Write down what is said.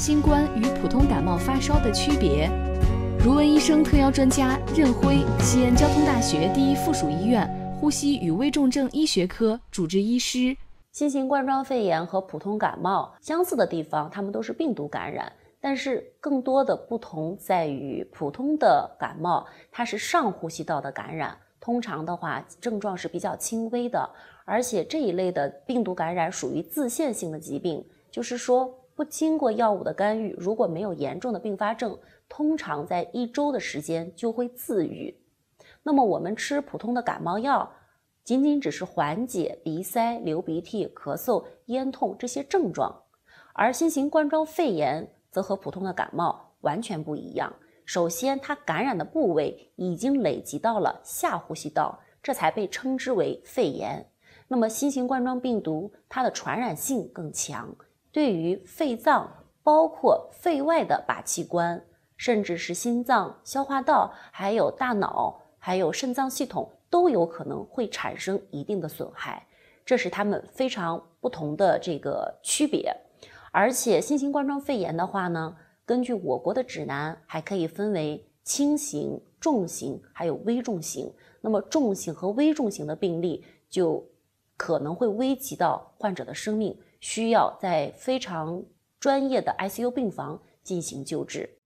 新冠与普通感冒发烧的区别，如闻医生特邀专家任辉，西安交通大学第一附属医院呼吸与危重症医学科主治医师。新型冠状肺炎和普通感冒相似的地方，它们都是病毒感染，但是更多的不同在于，普通的感冒它是上呼吸道的感染，通常的话症状是比较轻微的，而且这一类的病毒感染属于自限性的疾病，就是说。不经过药物的干预，如果没有严重的并发症，通常在一周的时间就会自愈。那么我们吃普通的感冒药，仅仅只是缓解鼻塞、流鼻涕、咳嗽、咽痛这些症状，而新型冠状肺炎则和普通的感冒完全不一样。首先，它感染的部位已经累积到了下呼吸道，这才被称之为肺炎。那么新型冠状病毒，它的传染性更强。对于肺脏，包括肺外的靶器官，甚至是心脏、消化道，还有大脑，还有肾脏系统，都有可能会产生一定的损害。这是它们非常不同的这个区别。而且，新型冠状肺炎的话呢，根据我国的指南，还可以分为轻型、重型，还有危重型。那么，重型和危重型的病例就可能会危及到患者的生命。需要在非常专业的 ICU 病房进行救治。